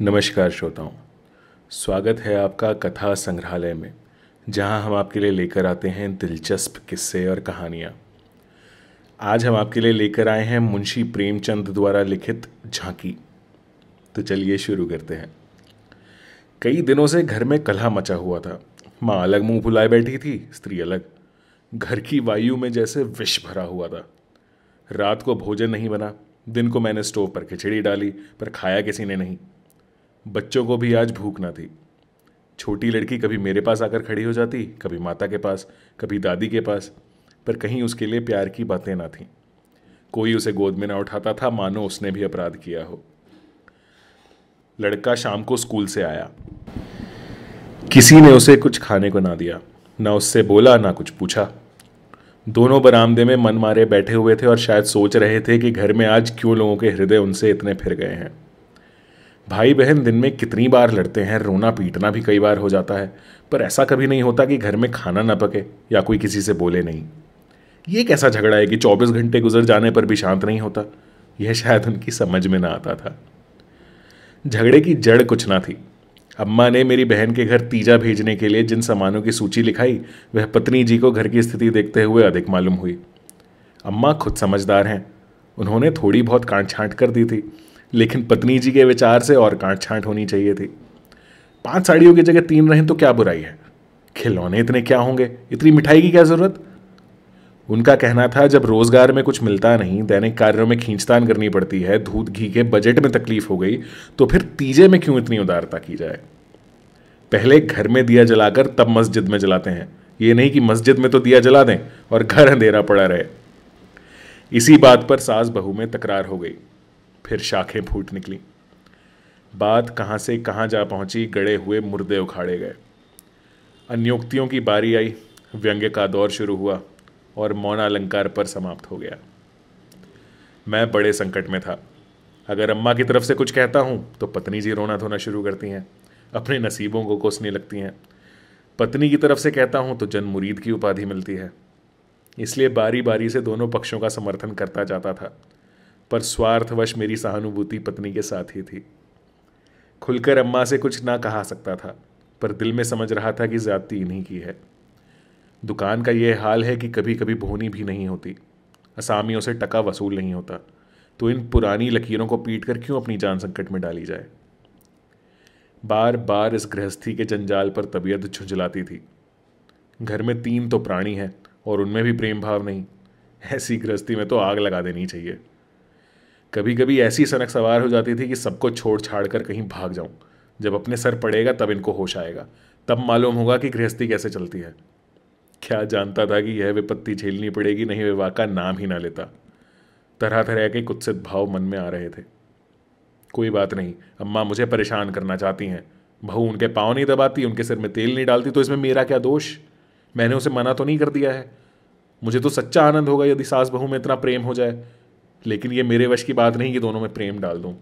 नमस्कार श्रोताओं स्वागत है आपका कथा संग्रहालय में जहां हम आपके लिए लेकर आते हैं दिलचस्प किस्से और कहानियां आज हम आपके लिए लेकर आए हैं मुंशी प्रेमचंद द्वारा लिखित झांकी तो चलिए शुरू करते हैं कई दिनों से घर में कलह मचा हुआ था माँ अलग मुंह फुलाए बैठी थी स्त्री अलग घर की वायु में जैसे विष भरा हुआ था रात को भोजन नहीं बना दिन को मैंने स्टोव पर खिचड़ी डाली पर खाया किसी ने नहीं बच्चों को भी आज भूख ना थी छोटी लड़की कभी मेरे पास आकर खड़ी हो जाती कभी माता के पास कभी दादी के पास पर कहीं उसके लिए प्यार की बातें ना थीं कोई उसे गोद में ना उठाता था मानो उसने भी अपराध किया हो लड़का शाम को स्कूल से आया किसी ने उसे कुछ खाने को ना दिया ना उससे बोला ना कुछ पूछा दोनों बरामदे में मन मारे बैठे हुए थे और शायद सोच रहे थे कि घर में आज क्यों लोगों के हृदय उनसे इतने फिर गए हैं भाई बहन दिन में कितनी बार लड़ते हैं रोना पीटना भी कई बार हो जाता है पर ऐसा कभी नहीं होता कि घर में खाना ना पके या कोई किसी से बोले नहीं ये कैसा झगड़ा है कि 24 घंटे गुजर जाने पर भी शांत नहीं होता यह शायद उनकी समझ में ना आता था झगड़े की जड़ कुछ ना थी अम्मा ने मेरी बहन के घर तीजा भेजने के लिए जिन सामानों की सूची लिखाई वह पत्नी जी को घर की स्थिति देखते हुए अधिक मालूम हुई अम्मा खुद समझदार हैं उन्होंने थोड़ी बहुत काट छाँट कर दी थी लेकिन पत्नी जी के विचार से और काट छांट होनी चाहिए थी पांच साड़ियों की जगह तीन रहें तो क्या बुराई है खिलौने इतने क्या होंगे इतनी मिठाई की क्या ज़रूरत उनका कहना था जब रोज़गार में कुछ मिलता नहीं दैनिक कार्यों में खींचतान करनी पड़ती है दूध घी के बजट में तकलीफ हो गई तो फिर तीजे में क्यों इतनी उदारता की जाए पहले घर में दिया जलाकर तब मस्जिद में जलाते हैं ये नहीं कि मस्जिद में तो दिया जला दें और घर अंधेरा पड़ा रहे इसी बात पर सास बहू में तकरार हो गई फिर शाखें फूट निकली बात कहाँ से कहाँ जा पहुँची गड़े हुए मुर्दे उखाड़े गए अन्योक्तियों की बारी आई व्यंग्य का दौर शुरू हुआ और मौन अलंकार पर समाप्त हो गया मैं बड़े संकट में था अगर अम्मा की तरफ से कुछ कहता हूँ तो पत्नी जी रोना धोना शुरू करती हैं अपने नसीबों को कोसने लगती हैं पत्नी की तरफ से कहता हूँ तो जन मुरीद की उपाधि मिलती है इसलिए बारी बारी से दोनों पक्षों का समर्थन करता जाता था पर स्वार्थवश मेरी सहानुभूति पत्नी के साथ ही थी खुलकर अम्मा से कुछ ना कहा सकता था पर दिल में समझ रहा था कि ज़्यादती इन्हीं की है दुकान का यह हाल है कि कभी कभी भोनी भी नहीं होती असामियों से टका वसूल नहीं होता तो इन पुरानी लकीरों को पीट कर क्यों अपनी जान संकट में डाली जाए बार बार इस गृहस्थी के जंजाल पर तबीयत झुंझलाती थी घर में तीन तो प्राणी हैं और उनमें भी प्रेम भाव नहीं ऐसी गृहस्थी में तो आग लगा देनी चाहिए कभी कभी ऐसी सनक सवार हो जाती थी कि सबको छोड़ छाड़ कर कहीं भाग जाऊं जब अपने सर पड़ेगा तब इनको होश आएगा तब मालूम होगा कि गृहस्थी कैसे चलती है क्या जानता था कि यह विपत्ति झेलनी पड़ेगी नहीं विवाह का नाम ही ना लेता तरह तरह के कुत्सित भाव मन में आ रहे थे कोई बात नहीं अम्मा मुझे परेशान करना चाहती हैं बहू उनके पाँव नहीं दबाती उनके सिर में तेल नहीं डालती तो इसमें मेरा क्या दोष मैंने उसे मना तो नहीं कर दिया है मुझे तो सच्चा आनंद होगा यदि सास बहू में इतना प्रेम हो जाए लेकिन ये मेरे वश की बात नहीं कि दोनों में प्रेम डाल दूँ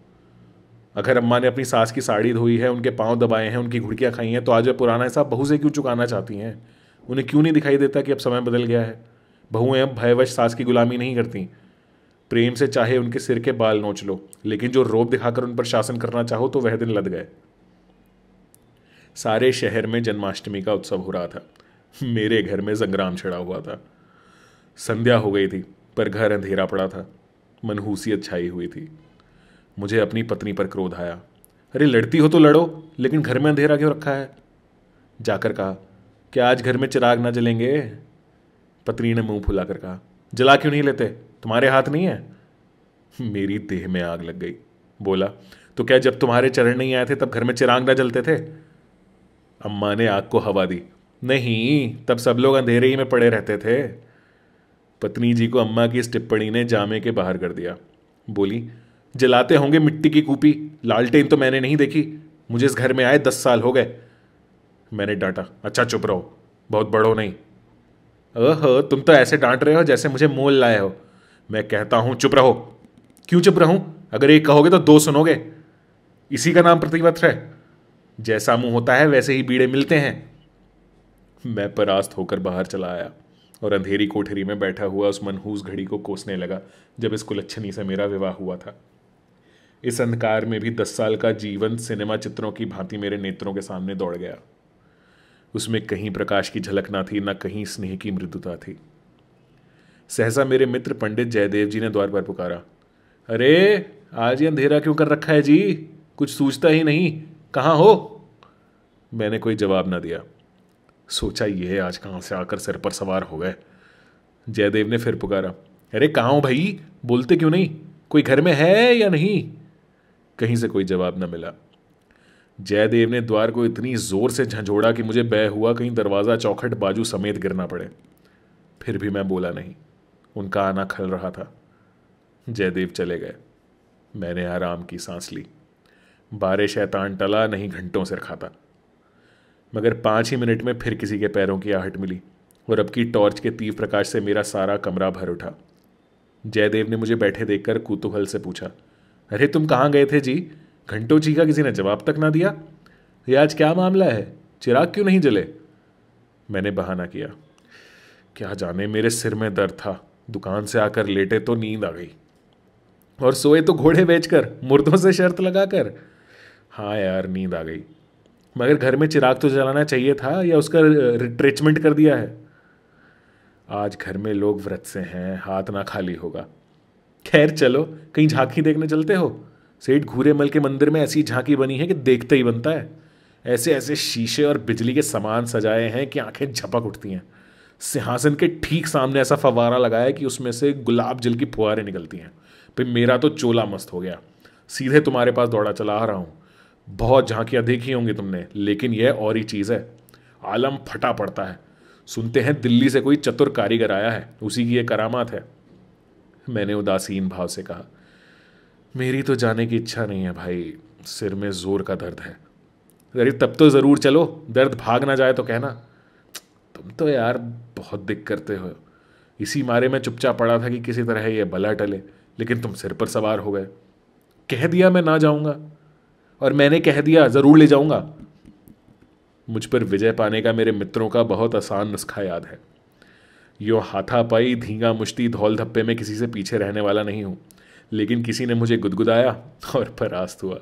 अगर अम्मा ने अपनी सास की साड़ी धोई है उनके पाँव दबाए हैं उनकी घुड़कियाँ खाई हैं तो आज वह पुराना हिसाब बहू से क्यों चुकाना चाहती हैं उन्हें क्यों नहीं दिखाई देता कि अब समय बदल गया है बहुएं अब भयवश सास की गुलामी नहीं करती प्रेम से चाहे उनके सिर के बाल नोच लो लेकिन जो रोब दिखाकर उन पर शासन करना चाहो तो वह दिन लद गए सारे शहर में जन्माष्टमी का उत्सव हो रहा था मेरे घर में संग्राम छिड़ा हुआ था संध्या हो गई थी पर घर अंधेरा पड़ा था मनहूसियत छाई हुई थी मुझे अपनी पत्नी पर क्रोध आया अरे लड़ती हो तो लड़ो लेकिन घर में अंधेरा क्यों रखा है जाकर कहा क्या आज घर में चिराग ना जलेंगे पत्नी ने मुंह कर कहा जला क्यों नहीं लेते तुम्हारे हाथ नहीं है मेरी देह में आग लग गई बोला तो क्या जब तुम्हारे चरण नहीं आए थे तब घर में चिराग ना जलते थे अम्मा ने आग को हवा दी नहीं तब सब लोग अंधेरे ही में पड़े रहते थे पत्नी जी को अम्मा की इस टिप्पणी ने जामे के बाहर कर दिया बोली जलाते होंगे मिट्टी की कूपी लालटेन तो मैंने नहीं देखी मुझे इस घर में आए दस साल हो गए मैंने डांटा अच्छा चुप रहो बहुत बड़ो नहीं अह तुम तो ऐसे डांट रहे हो जैसे मुझे मोल लाए हो मैं कहता हूं चुप रहो क्यों चुप रहूं अगर एक कहोगे तो दो सुनोगे इसी का नाम प्रतिवत है जैसा मुंह होता है वैसे ही बीड़े मिलते हैं मैं परास्त होकर बाहर चला आया और अंधेरी कोठरी में बैठा हुआ उस मनहूस घड़ी को कोसने लगा जब इस कुलच्छनी से मेरा विवाह हुआ था इस अंधकार में भी दस साल का जीवन सिनेमा चित्रों की भांति मेरे नेत्रों के सामने दौड़ गया उसमें कहीं प्रकाश की झलक ना थी ना कहीं स्नेह की मृदुता थी सहसा मेरे मित्र पंडित जयदेव जी ने द्वार पर पुकारा अरे आज ये अंधेरा क्यों कर रखा है जी कुछ सूझता ही नहीं कहाँ हो मैंने कोई जवाब ना दिया सोचा ये है आज कहाँ से आकर सिर पर सवार हो गए जयदेव ने फिर पुकारा अरे कहाँ हो भाई बोलते क्यों नहीं कोई घर में है या नहीं कहीं से कोई जवाब न मिला जयदेव ने द्वार को इतनी जोर से झंझोड़ा कि मुझे बह हुआ कहीं दरवाज़ा चौखट बाजू समेत गिरना पड़े फिर भी मैं बोला नहीं उनका आना खल रहा था जयदेव चले गए मैंने आराम की सांस ली बारिश है तान टला नहीं घंटों से खाता मगर पाँच ही मिनट में फिर किसी के पैरों की आहट मिली और अब की टॉर्च के तीव्र प्रकाश से मेरा सारा कमरा भर उठा जयदेव ने मुझे बैठे देखकर कुतूहल से पूछा अरे तुम कहाँ गए थे जी घंटों जी का किसी ने जवाब तक ना दिया ये आज क्या मामला है चिराग क्यों नहीं जले मैंने बहाना किया क्या जाने मेरे सिर में दर्द था दुकान से आकर लेटे तो नींद आ गई और सोए तो घोड़े बेचकर मुर्दों से शर्त लगाकर हाँ यार नींद आ गई मगर घर में चिराग तो जलाना चाहिए था या उसका रिट्रेचमेंट कर दिया है आज घर में लोग व्रत से हैं हाथ ना खाली होगा खैर चलो कहीं झांकी देखने चलते हो सेठ घूरे मल के मंदिर में ऐसी झांकी बनी है कि देखते ही बनता है ऐसे ऐसे शीशे और बिजली के सामान सजाए हैं कि आंखें झपक उठती हैं सिंहासन के ठीक सामने ऐसा फवारा लगाया कि उसमें से गुलाब जल की फुहारें निकलती हैं भाई मेरा तो चोला मस्त हो गया सीधे तुम्हारे पास दौड़ा चला आ रहा हूँ बहुत झांकियां देखी होंगी तुमने लेकिन यह और ही चीज़ है आलम फटा पड़ता है सुनते हैं दिल्ली से कोई चतुर कारीगर आया है उसी की यह करामात है मैंने उदासीन भाव से कहा मेरी तो जाने की इच्छा नहीं है भाई सिर में ज़ोर का दर्द है अरे तब तो ज़रूर चलो दर्द भाग ना जाए तो कहना तुम तो यार बहुत दिक करते हो इसी मारे में चुपचाप पड़ा था कि किसी तरह यह बला टले लेकिन तुम सिर पर सवार हो गए कह दिया मैं ना जाऊंगा और मैंने कह दिया ज़रूर ले जाऊंगा मुझ पर विजय पाने का मेरे मित्रों का बहुत आसान नुस्खा याद है यो हाथापाई धींगा मुश्ती धौल धप्पे में किसी से पीछे रहने वाला नहीं हूँ लेकिन किसी ने मुझे गुदगुदाया और परास्त हुआ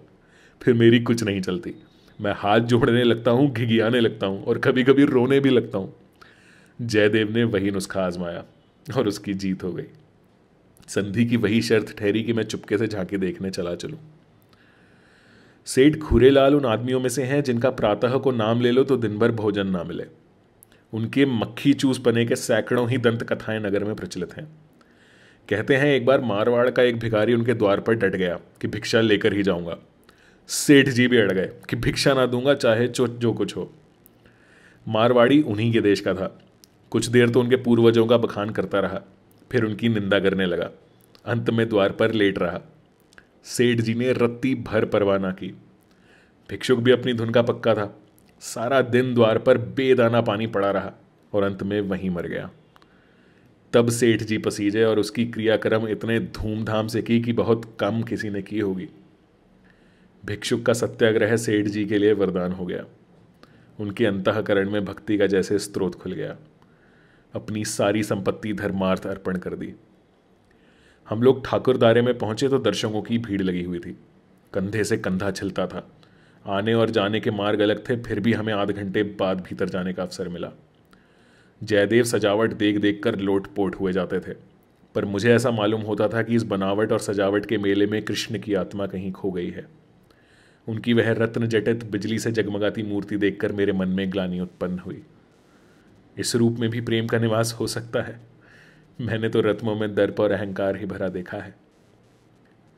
फिर मेरी कुछ नहीं चलती मैं हाथ जोड़ने लगता हूँ घिघियाने लगता हूँ और कभी कभी रोने भी लगता हूँ जयदेव ने वही नुस्खा आजमाया और उसकी जीत हो गई संधि की वही शर्त ठहरी कि मैं चुपके से झांके देखने चला चलूँ सेठ खुरेलाल उन आदमियों में से हैं जिनका प्रातः को नाम ले लो तो दिन भर भोजन ना मिले उनके मक्खी चूस पने के सैकड़ों ही दंत कथाएं नगर में प्रचलित हैं कहते हैं एक बार मारवाड़ का एक भिखारी उनके द्वार पर डट गया कि भिक्षा लेकर ही जाऊंगा सेठ जी भी अड़ गए कि भिक्षा ना दूंगा चाहे जो जो कुछ हो मारवाड़ी उन्हीं के देश का था कुछ देर तो उनके पूर्वजों का बखान करता रहा फिर उनकी निंदा करने लगा अंत में द्वार पर लेट रहा सेठ जी ने रत्ती भर परवाना की भिक्षुक भी अपनी धुन का पक्का था सारा दिन द्वार पर बेदाना पानी पड़ा रहा और अंत में वहीं मर गया तब सेठ जी पसीजे और उसकी क्रियाक्रम इतने धूमधाम से की कि बहुत कम किसी ने की होगी भिक्षुक का सत्याग्रह सेठ जी के लिए वरदान हो गया उनके अंतकरण में भक्ति का जैसे स्रोत खुल गया अपनी सारी संपत्ति धर्मार्थ अर्पण कर दी हम लोग ठाकुरदारे में पहुंचे तो दर्शकों की भीड़ लगी हुई थी कंधे से कंधा छिलता था आने और जाने के मार्ग अलग थे फिर भी हमें आध घंटे बाद भीतर जाने का अवसर मिला जयदेव सजावट देख देख कर लोट पोट हुए जाते थे पर मुझे ऐसा मालूम होता था कि इस बनावट और सजावट के मेले में कृष्ण की आत्मा कहीं खो गई है उनकी वह रत्न जटित बिजली से जगमगाती मूर्ति देखकर मेरे मन में ग्लानी उत्पन्न हुई इस रूप में भी प्रेम का निवास हो सकता है मैंने तो रत्नों में दर्प और अहंकार ही भरा देखा है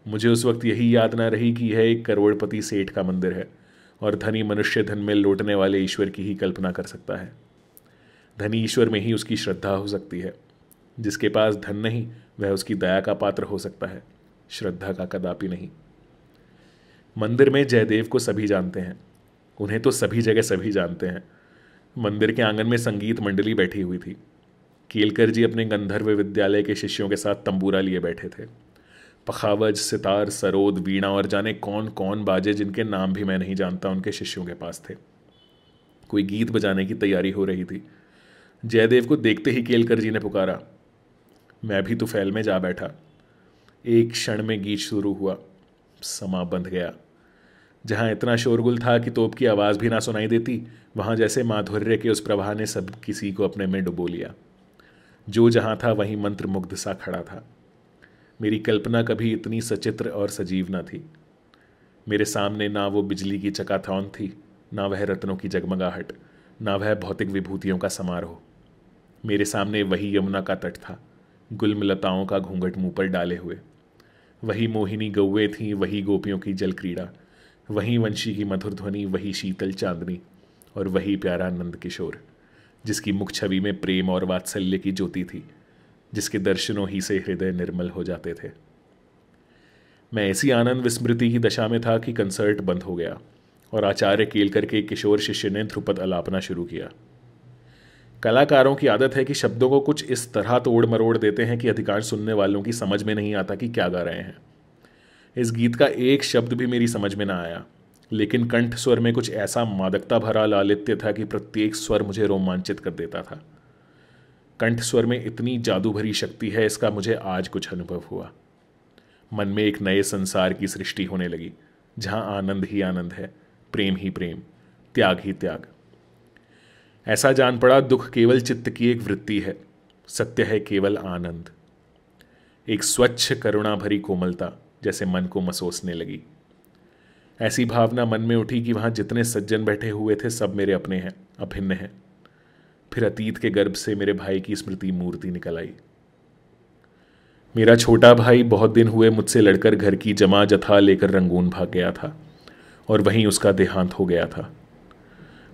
मुझे उस वक्त यही याद ना रही कि यह एक करोड़पति सेठ का मंदिर है और धनी मनुष्य धन में लौटने वाले ईश्वर की ही कल्पना कर सकता है धनी ईश्वर में ही उसकी श्रद्धा हो सकती है जिसके पास धन नहीं वह उसकी दया का पात्र हो सकता है श्रद्धा का कदापि नहीं मंदिर में जयदेव को सभी जानते हैं उन्हें तो सभी जगह सभी जानते हैं मंदिर के आंगन में संगीत मंडली बैठी हुई थी केलकर जी अपने गंधर्व विद्यालय के शिष्यों के साथ तंबूरा लिए बैठे थे पखावज सितार सरोद वीणा और जाने कौन कौन बाजे जिनके नाम भी मैं नहीं जानता उनके शिष्यों के पास थे कोई गीत बजाने की तैयारी हो रही थी जयदेव को देखते ही केलकर जी ने पुकारा मैं भी तुफैल तो में जा बैठा एक क्षण में गीत शुरू हुआ समा बंध गया जहाँ इतना शोरगुल था कि तोप की आवाज़ भी ना सुनाई देती वहाँ जैसे माधुर्य के उस प्रवाह ने सब किसी को अपने में डुबो लिया जो जहाँ था वहीं मंत्र मुग्ध सा खड़ा था मेरी कल्पना कभी इतनी सचित्र और सजीव न थी मेरे सामने ना वो बिजली की चकाथौन थी ना वह रत्नों की जगमगाहट ना वह भौतिक विभूतियों का समारोह मेरे सामने वही यमुना का तट था गुलमलताओं का घूंघट मुंह पर डाले हुए वही मोहिनी गौवे थीं वही गोपियों की जल क्रीड़ा वही वंशी की मधुर ध्वनि वही शीतल चांदनी और वही प्यारा नंद किशोर जिसकी मुख छवि में प्रेम और वात्सल्य की ज्योति थी जिसके दर्शनों ही से हृदय निर्मल हो जाते थे मैं ऐसी आनंद विस्मृति की दशा में था कि कंसर्ट बंद हो गया और आचार्य केलकर के किशोर शिष्य ने ध्रुपद अलापना शुरू किया कलाकारों की आदत है कि शब्दों को कुछ इस तरह तोड़ मरोड़ देते हैं कि अधिकांश सुनने वालों की समझ में नहीं आता कि क्या गा रहे हैं इस गीत का एक शब्द भी मेरी समझ में ना आया लेकिन कंठ स्वर में कुछ ऐसा मादकता भरा लालित्य था कि प्रत्येक स्वर मुझे रोमांचित कर देता था कंठ स्वर में इतनी जादू भरी शक्ति है इसका मुझे आज कुछ अनुभव हुआ मन में एक नए संसार की सृष्टि होने लगी जहां आनंद ही आनंद है प्रेम ही प्रेम त्याग ही त्याग ऐसा जान पड़ा दुख केवल चित्त की एक वृत्ति है सत्य है केवल आनंद एक स्वच्छ करुणा भरी कोमलता जैसे मन को मसोसने लगी ऐसी भावना मन में उठी कि वहां जितने सज्जन बैठे हुए थे सब मेरे अपने हैं अभिन्न हैं फिर अतीत के गर्भ से मेरे भाई की स्मृति मूर्ति निकल आई मेरा छोटा भाई बहुत दिन हुए मुझसे लड़कर घर की जमा जथा लेकर रंगून भाग गया था और वहीं उसका देहांत हो गया था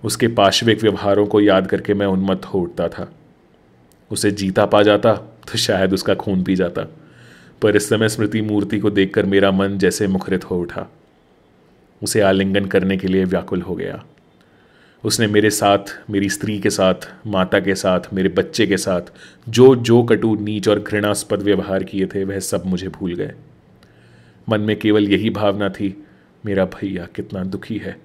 उसके पाश्विक व्यवहारों को याद करके मैं उन्मत्त हो उठता था उसे जीता पा जाता तो शायद उसका खून पी जाता पर इस समय स्मृति मूर्ति को देखकर मेरा मन जैसे मुखरित हो उठा उसे आलिंगन करने के लिए व्याकुल हो गया उसने मेरे साथ मेरी स्त्री के साथ माता के साथ मेरे बच्चे के साथ जो जो कटु नीच और घृणास्पद व्यवहार किए थे वह सब मुझे भूल गए मन में केवल यही भावना थी मेरा भैया कितना दुखी है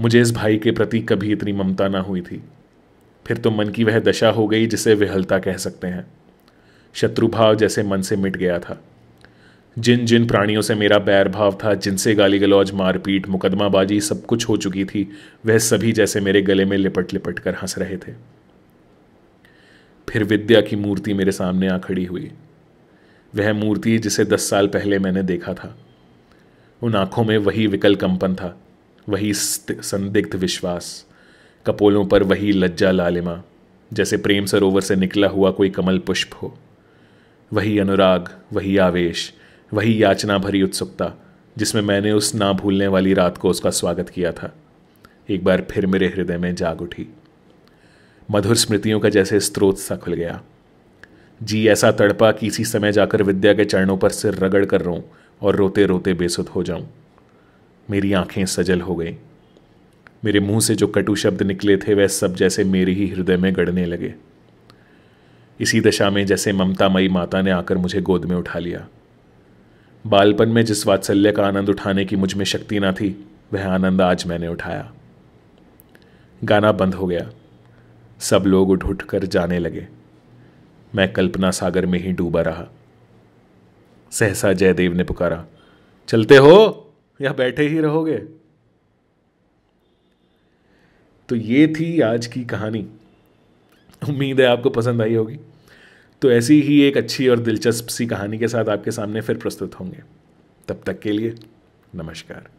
मुझे इस भाई के प्रति कभी इतनी ममता ना हुई थी फिर तो मन की वह दशा हो गई जिसे विहलता कह सकते हैं शत्रुभाव जैसे मन से मिट गया था जिन जिन प्राणियों से मेरा बैर भाव था जिनसे गाली गलौज मारपीट मुकदमाबाजी सब कुछ हो चुकी थी वह सभी जैसे मेरे गले में लिपट लिपट कर हंस रहे थे फिर विद्या की मूर्ति मेरे सामने आ खड़ी हुई वह मूर्ति जिसे दस साल पहले मैंने देखा था उन आंखों में वही विकल कंपन था वही संदिग्ध विश्वास कपोलों पर वही लज्जा लालिमा जैसे प्रेम सरोवर से निकला हुआ कोई कमल पुष्प हो वही अनुराग वही आवेश वही याचना भरी उत्सुकता जिसमें मैंने उस ना भूलने वाली रात को उसका स्वागत किया था एक बार फिर मेरे हृदय में जाग उठी मधुर स्मृतियों का जैसे स्रोत सा खुल गया जी ऐसा तड़पा कि इसी समय जाकर विद्या के चरणों पर सिर रगड़ कर रहूं और रोते रोते बेसुध हो जाऊं मेरी आंखें सजल हो गई मेरे मुंह से जो कटु शब्द निकले थे वह सब जैसे मेरे ही हृदय में गड़ने लगे इसी दशा में जैसे ममता मई माता ने आकर मुझे गोद में उठा लिया बालपन में जिस वात्सल्य का आनंद उठाने की मुझ में शक्ति ना थी वह आनंद आज मैंने उठाया गाना बंद हो गया सब लोग उठ उठ कर जाने लगे मैं कल्पना सागर में ही डूबा रहा सहसा जयदेव ने पुकारा चलते हो या बैठे ही रहोगे तो ये थी आज की कहानी उम्मीद है आपको पसंद आई होगी तो ऐसी ही एक अच्छी और दिलचस्प सी कहानी के साथ आपके सामने फिर प्रस्तुत होंगे तब तक के लिए नमस्कार